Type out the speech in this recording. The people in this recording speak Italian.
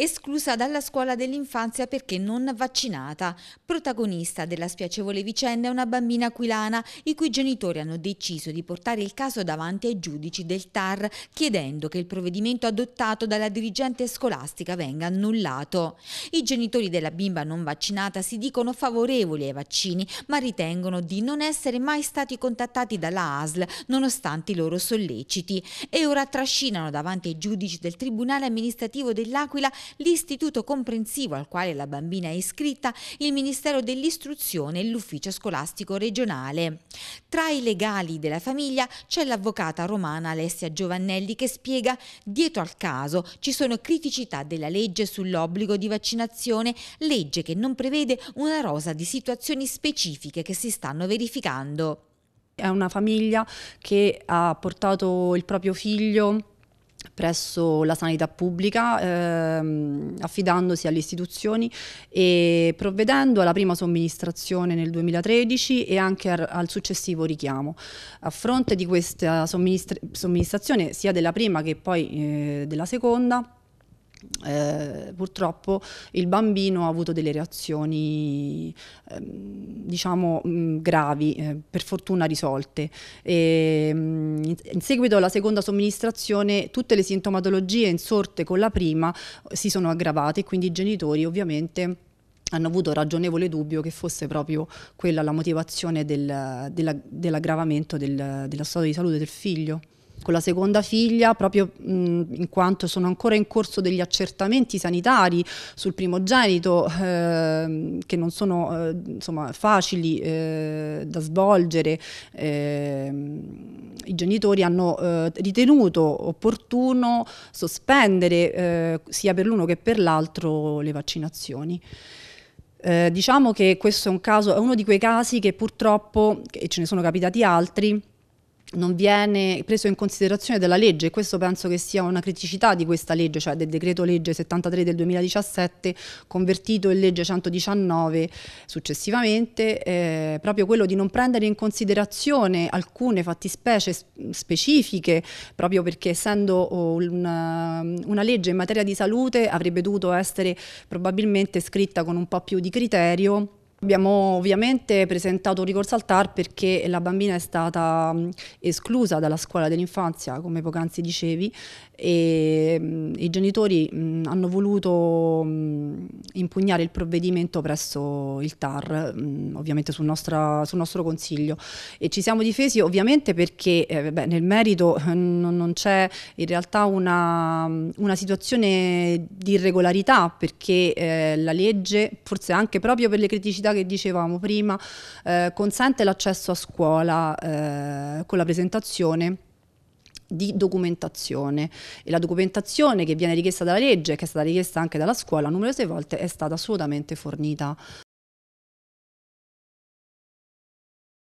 esclusa dalla scuola dell'infanzia perché non vaccinata. Protagonista della spiacevole vicenda è una bambina aquilana i cui genitori hanno deciso di portare il caso davanti ai giudici del TAR chiedendo che il provvedimento adottato dalla dirigente scolastica venga annullato. I genitori della bimba non vaccinata si dicono favorevoli ai vaccini ma ritengono di non essere mai stati contattati dalla ASL nonostante i loro solleciti e ora trascinano davanti ai giudici del Tribunale amministrativo dell'Aquila l'istituto comprensivo al quale la bambina è iscritta, il Ministero dell'Istruzione e l'Ufficio Scolastico Regionale. Tra i legali della famiglia c'è l'avvocata romana Alessia Giovannelli che spiega dietro al caso ci sono criticità della legge sull'obbligo di vaccinazione, legge che non prevede una rosa di situazioni specifiche che si stanno verificando. È una famiglia che ha portato il proprio figlio presso la sanità pubblica, ehm, affidandosi alle istituzioni e provvedendo alla prima somministrazione nel 2013 e anche ar- al successivo richiamo. A fronte di questa somministra- somministrazione sia della prima che poi eh, della seconda, eh, purtroppo il bambino ha avuto delle reazioni ehm, diciamo mh, mm, gravi, eh, per fortuna risolte. E, mh, mm, in seguito alla seconda somministrazione tutte le sintomatologie insorte con la prima eh, si sono aggravate e quindi i genitori ovviamente hanno avuto ragionevole dubbio che fosse proprio quella la motivazione del, della, dell'aggravamento del, dello stato di salute del figlio con la seconda figlia proprio mh, in quanto sono ancora in corso degli accertamenti sanitari sul primogenito eh, che non sono eh, insomma, facili eh, da svolgere. Ehm, I genitori hanno eh, ritenuto opportuno sospendere eh, sia per l'uno che per l'altro le vaccinazioni. Eh, diciamo che questo è, un caso, è uno di quei casi che purtroppo, e ce ne sono capitati altri, non viene preso in considerazione dalla legge questo penso che sia una criticità di questa legge, cioè del decreto legge 73 del 2017 convertito in legge 119 successivamente, eh, proprio quello di non prendere in considerazione alcune fattispecie specifiche, proprio perché essendo oh, una, una legge in materia di salute avrebbe dovuto essere probabilmente scritta con un po' più di criterio Abbiamo ovviamente presentato un ricorso al TAR perché la bambina è stata mm, esclusa dalla scuola dell'infanzia, come poc'anzi dicevi, e mm, i genitori mh, mm, hanno voluto mh, impugnare il provvedimento presso il TAR, ovviamente sul, nostra, sul, nostro consiglio. E ci siamo difesi ovviamente perché eh, beh, nel merito eh, non, non c'è in realtà una, una, situazione di irregolarità, perché eh, la legge, forse anche proprio per le criticità mobilità che dicevamo prima eh, consente l'accesso a scuola eh, con la presentazione di documentazione e la documentazione che viene richiesta dalla legge che è stata richiesta anche dalla scuola numerose volte è stata assolutamente fornita